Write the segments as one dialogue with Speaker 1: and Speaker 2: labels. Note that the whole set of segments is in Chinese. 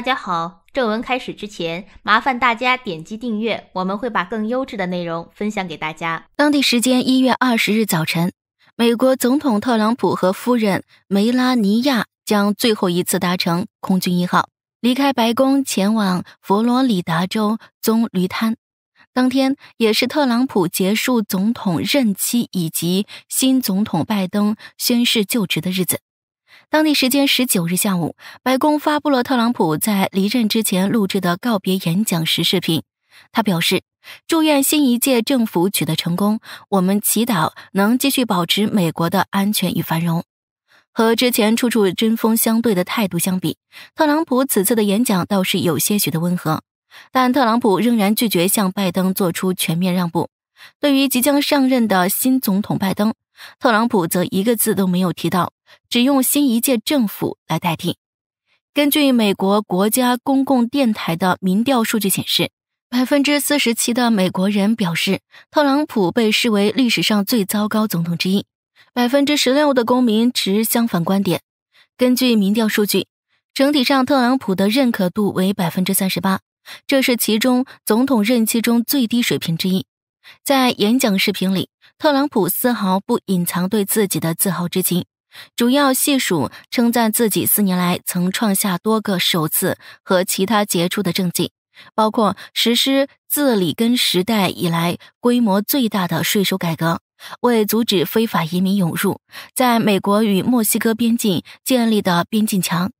Speaker 1: 大家好，正文开始之前，麻烦大家点击订阅，我们会把更优质的内容分享给大家。当地时间一月二十日早晨，美国总统特朗普和夫人梅拉尼亚将最后一次搭乘空军一号离开白宫，前往佛罗里达州棕榈滩。当天也是特朗普结束总统任期以及新总统拜登宣誓就职的日子。当地时间十九日下午，白宫发布了特朗普在离任之前录制的告别演讲时视频。他表示：“祝愿新一届政府取得成功，我们祈祷能继续保持美国的安全与繁荣。”和之前处处针锋相对的态度相比，特朗普此次的演讲倒是有些许的温和。但特朗普仍然拒绝向拜登做出全面让步。对于即将上任的新总统拜登，特朗普则一个字都没有提到。只用新一届政府来代替。根据美国国家公共电台的民调数据显示，百分之四十七的美国人表示特朗普被视为历史上最糟糕总统之一，百分之十六的公民持相反观点。根据民调数据，整体上特朗普的认可度为百分之三十八，这是其中总统任期中最低水平之一。在演讲视频里，特朗普丝毫不隐藏对自己的自豪之情。主要细数称赞自己四年来曾创下多个首次和其他杰出的政绩，包括实施自里根时代以来规模最大的税收改革，为阻止非法移民涌入，在美国与墨西哥边境建立的边境墙，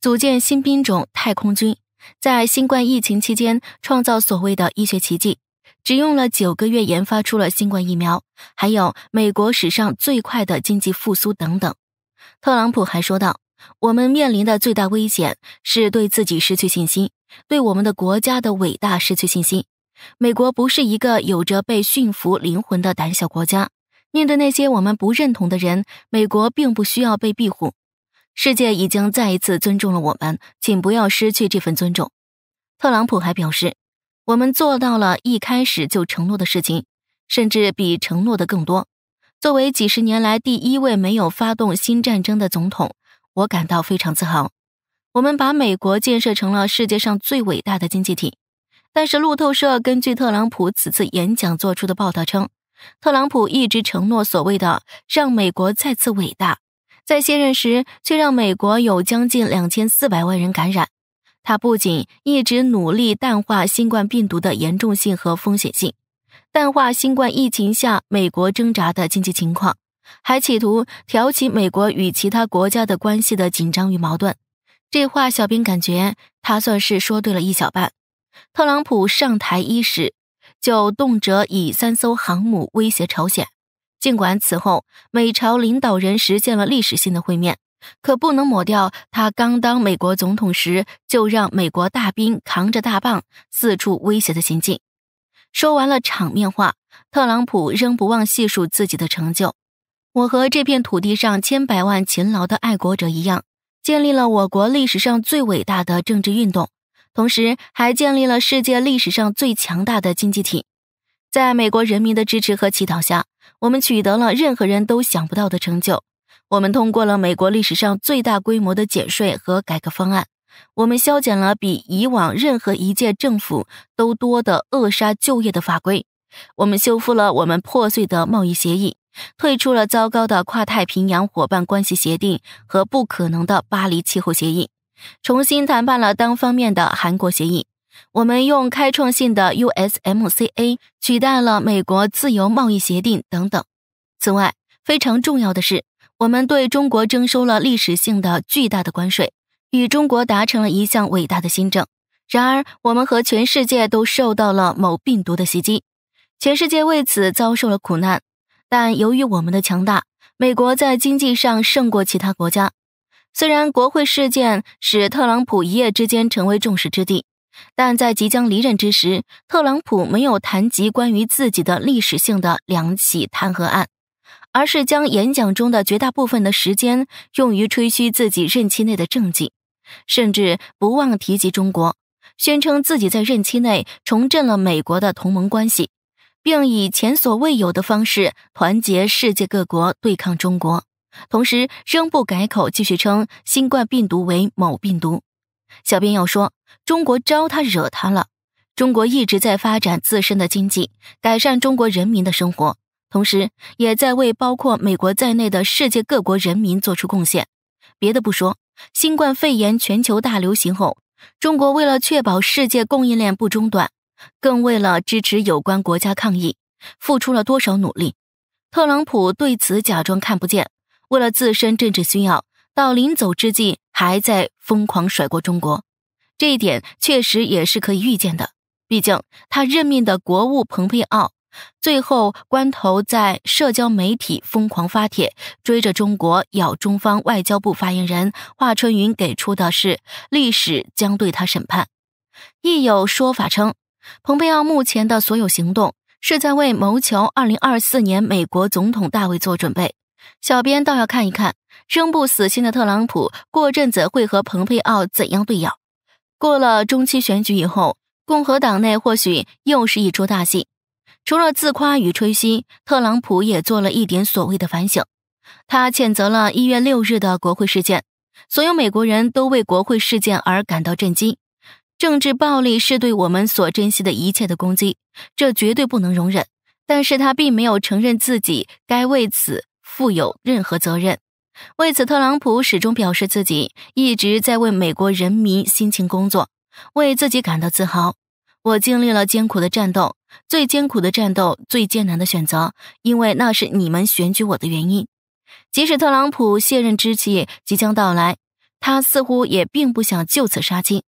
Speaker 1: 组建新兵种太空军，在新冠疫情期间创造所谓的医学奇迹。只用了九个月研发出了新冠疫苗，还有美国史上最快的经济复苏等等。特朗普还说道：“我们面临的最大危险是对自己失去信心，对我们的国家的伟大失去信心。美国不是一个有着被驯服灵魂的胆小国家。面对那些我们不认同的人，美国并不需要被庇护。世界已经再一次尊重了我们，请不要失去这份尊重。”特朗普还表示。我们做到了一开始就承诺的事情，甚至比承诺的更多。作为几十年来第一位没有发动新战争的总统，我感到非常自豪。我们把美国建设成了世界上最伟大的经济体。但是路透社根据特朗普此次演讲做出的报道称，特朗普一直承诺所谓的让美国再次伟大，在卸任时却让美国有将近两千四百万人感染。他不仅一直努力淡化新冠病毒的严重性和风险性，淡化新冠疫情下美国挣扎的经济情况，还企图挑起美国与其他国家的关系的紧张与矛盾。这话，小编感觉他算是说对了一小半。特朗普上台伊始，就动辄以三艘航母威胁朝鲜，尽管此后美朝领导人实现了历史性的会面。可不能抹掉他刚当美国总统时就让美国大兵扛着大棒四处威胁的行径。说完了场面话，特朗普仍不忘细数自己的成就。我和这片土地上千百万勤劳的爱国者一样，建立了我国历史上最伟大的政治运动，同时还建立了世界历史上最强大的经济体。在美国人民的支持和祈祷下，我们取得了任何人都想不到的成就。我们通过了美国历史上最大规模的减税和改革方案，我们削减了比以往任何一届政府都多的扼杀就业的法规，我们修复了我们破碎的贸易协议，退出了糟糕的跨太平洋伙伴关系协定和不可能的巴黎气候协议，重新谈判了单方面的韩国协议，我们用开创性的 USMCA 取代了美国自由贸易协定等等。此外，非常重要的是。我们对中国征收了历史性的巨大的关税，与中国达成了一项伟大的新政。然而，我们和全世界都受到了某病毒的袭击，全世界为此遭受了苦难。但由于我们的强大，美国在经济上胜过其他国家。虽然国会事件使特朗普一夜之间成为众矢之的，但在即将离任之时，特朗普没有谈及关于自己的历史性的两起弹劾案。而是将演讲中的绝大部分的时间用于吹嘘自己任期内的政绩，甚至不忘提及中国，宣称自己在任期内重振了美国的同盟关系，并以前所未有的方式团结世界各国对抗中国，同时仍不改口继续称新冠病毒为某病毒。小编要说，中国招他惹他了，中国一直在发展自身的经济，改善中国人民的生活。同时，也在为包括美国在内的世界各国人民做出贡献。别的不说，新冠肺炎全球大流行后，中国为了确保世界供应链不中断，更为了支持有关国家抗疫，付出了多少努力？特朗普对此假装看不见，为了自身政治需要，到临走之际还在疯狂甩锅中国。这一点确实也是可以预见的，毕竟他任命的国务蓬佩奥。最后关头，在社交媒体疯狂发帖，追着中国咬中方外交部发言人华春云给出的是“历史将对他审判”。亦有说法称，蓬佩奥目前的所有行动是在为谋求2024年美国总统大位做准备。小编倒要看一看，仍不死心的特朗普过阵子会和蓬佩奥怎样对咬？过了中期选举以后，共和党内或许又是一出大戏。除了自夸与吹嘘，特朗普也做了一点所谓的反省。他谴责了一月六日的国会事件，所有美国人都为国会事件而感到震惊。政治暴力是对我们所珍惜的一切的攻击，这绝对不能容忍。但是他并没有承认自己该为此负有任何责任。为此，特朗普始终表示自己一直在为美国人民辛勤工作，为自己感到自豪。我经历了艰苦的战斗，最艰苦的战斗，最艰难的选择，因为那是你们选举我的原因。即使特朗普卸任之际即将到来，他似乎也并不想就此杀青。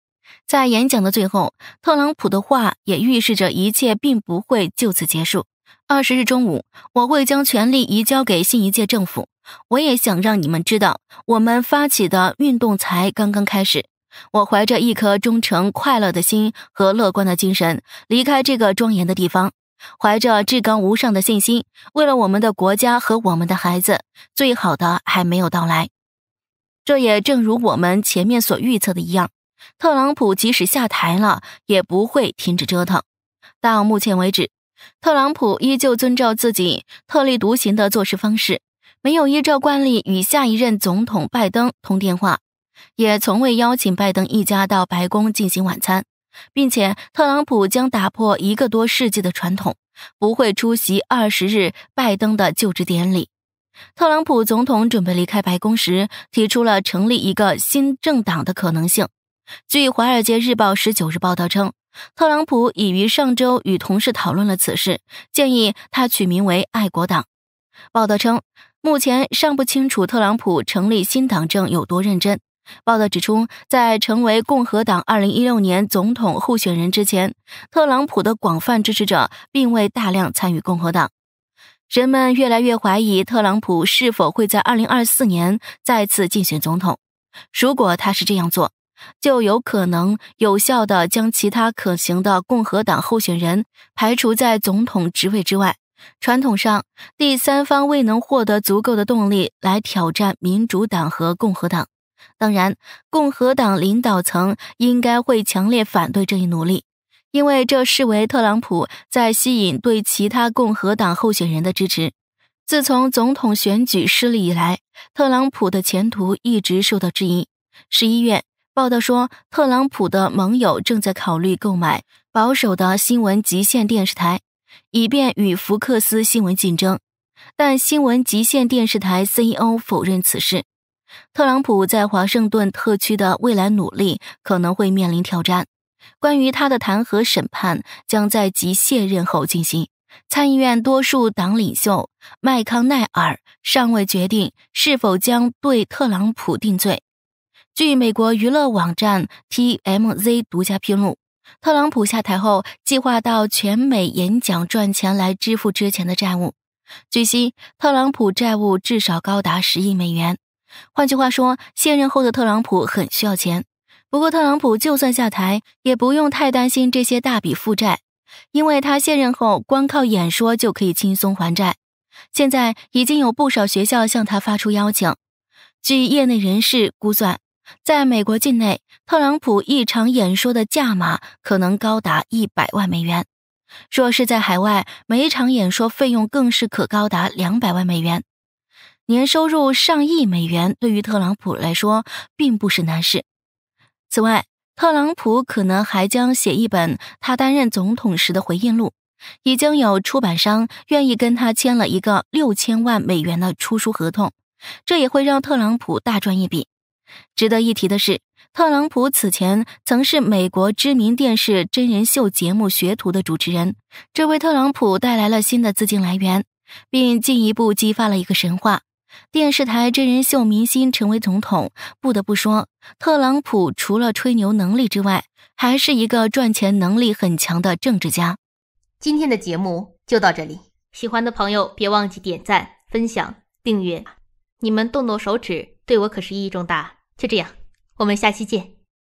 Speaker 1: 在演讲的最后，特朗普的话也预示着一切并不会就此结束。二十日中午，我会将权力移交给新一届政府。我也想让你们知道，我们发起的运动才刚刚开始。我怀着一颗忠诚、快乐的心和乐观的精神离开这个庄严的地方，怀着至高无上的信心，为了我们的国家和我们的孩子，最好的还没有到来。这也正如我们前面所预测的一样，特朗普即使下台了，也不会停止折腾。到目前为止，特朗普依旧遵照自己特立独行的做事方式，没有依照惯例与下一任总统拜登通电话。也从未邀请拜登一家到白宫进行晚餐，并且特朗普将打破一个多世纪的传统，不会出席二十日拜登的就职典礼。特朗普总统准备离开白宫时，提出了成立一个新政党的可能性。据《华尔街日报》十九日报道称，特朗普已于上周与同事讨论了此事，建议他取名为“爱国党”。报道称，目前尚不清楚特朗普成立新党政有多认真。报道指出，在成为共和党二零一六年总统候选人之前，特朗普的广泛支持者并未大量参与共和党。人们越来越怀疑特朗普是否会在二零二四年再次竞选总统。如果他是这样做，就有可能有效的将其他可行的共和党候选人排除在总统职位之外。传统上，第三方未能获得足够的动力来挑战民主党和共和党。当然，共和党领导层应该会强烈反对这一努力，因为这视为特朗普在吸引对其他共和党候选人的支持。自从总统选举失利以来，特朗普的前途一直受到质疑。十一月，报道说，特朗普的盟友正在考虑购买保守的新闻极限电视台，以便与福克斯新闻竞争，但新闻极限电视台 CEO 否认此事。特朗普在华盛顿特区的未来努力可能会面临挑战。关于他的弹劾审判将在其卸任后进行。参议院多数党领袖麦康奈尔尚未决定是否将对特朗普定罪。据美国娱乐网站 TMZ 独家披露，特朗普下台后计划到全美演讲赚钱来支付之前的债务。据悉，特朗普债务至少高达十亿美元。换句话说，卸任后的特朗普很需要钱。不过，特朗普就算下台，也不用太担心这些大笔负债，因为他卸任后光靠演说就可以轻松还债。现在已经有不少学校向他发出邀请。据业内人士估算，在美国境内，特朗普一场演说的价码可能高达一百万美元；若是在海外，每一场演说费用更是可高达两百万美元。年收入上亿美元对于特朗普来说并不是难事。此外，特朗普可能还将写一本他担任总统时的回忆录，已经有出版商愿意跟他签了一个六千万美元的出书合同，这也会让特朗普大赚一笔。值得一提的是，特朗普此前曾是美国知名电视真人秀节目学徒的主持人，这为特朗普带来了新的资金来源，并进一步激发了一个神话。电视台真人秀明星成为总统，不得不说，特朗普除了吹牛能力之外，还是一个赚钱能力很强的政治家。今天的节目就到这里，喜欢的朋友别忘记点赞、分享、订阅，你们动动手指对我可是意义重大。就这样，我们下期见。